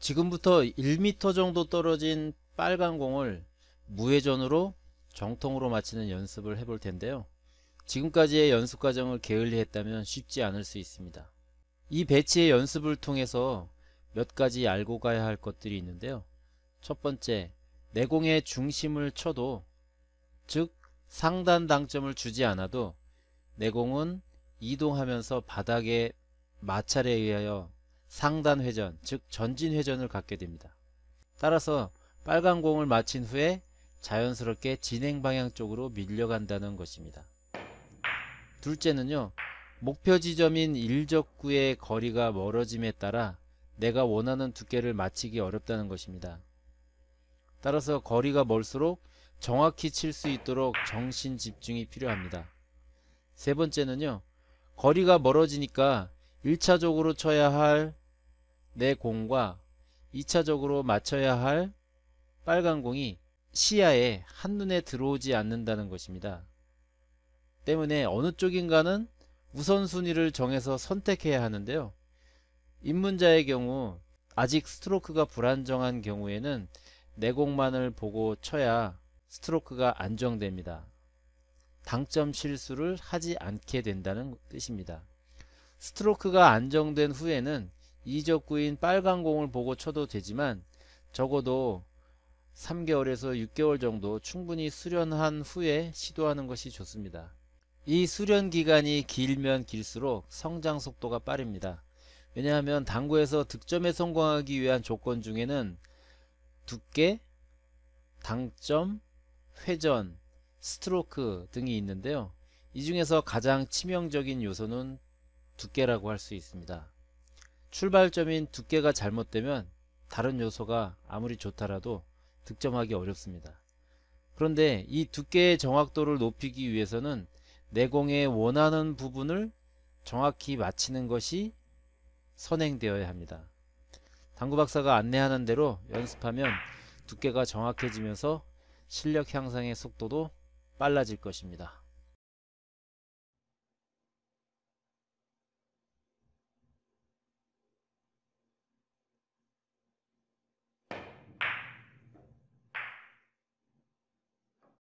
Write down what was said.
지금부터 1m 정도 떨어진 빨간 공을 무회전으로 정통으로 맞히는 연습을 해볼 텐데요. 지금까지의 연습 과정을 게을리 했다면 쉽지 않을 수 있습니다. 이 배치의 연습을 통해서 몇 가지 알고 가야 할 것들이 있는데요. 첫 번째, 내공의 중심을 쳐도 즉 상단 당점을 주지 않아도 내공은 이동하면서 바닥에 마찰에 의하여 상단 회전, 즉 전진 회전을 갖게 됩니다. 따라서 빨간 공을 마친 후에 자연스럽게 진행 방향 쪽으로 밀려간다는 것입니다. 둘째는요. 목표 지점인 일적구의 거리가 멀어짐에 따라 내가 원하는 두께를 맞히기 어렵다는 것입니다. 따라서 거리가 멀수록 정확히 칠 수 있도록 정신 집중이 필요합니다. 세 번째는요. 거리가 멀어지니까 1차적으로 쳐야 할내 공과 2차적으로 맞춰야 할 빨간 공이 시야에 한눈에 들어오지 않는다는 것입니다. 때문에 어느 쪽인가는 우선순위를 정해서 선택해야 하는데요. 입문자의 경우 아직 스트로크가 불안정한 경우에는 내공만을 보고 쳐야 스트로크가 안정됩니다. 당점 실수를 하지 않게 된다는 뜻입니다. 스트로크가 안정된 후에는 이적구인 빨간 공을 보고 쳐도 되지만 적어도 3개월에서 6개월 정도 충분히 수련한 후에 시도하는 것이 좋습니다. 이 수련 기간이 길면 길수록 성장 속도가 빠릅니다. 왜냐하면 당구에서 득점에 성공하기 위한 조건 중에는 두께, 당점, 회전, 스트로크 등이 있는데요. 이 중에서 가장 치명적인 요소는 두께라고 할 수 있습니다. 출발점인 두께가 잘못되면 다른 요소가 아무리 좋다라도 득점하기 어렵습니다. 그런데 이 두께의 정확도를 높이기 위해서는 내공의 원하는 부분을 정확히 맞히는 것이 선행되어야 합니다. 당구 박사가 안내하는 대로 연습하면 두께가 정확해지면서 실력 향상의 속도도 빨라질 것입니다.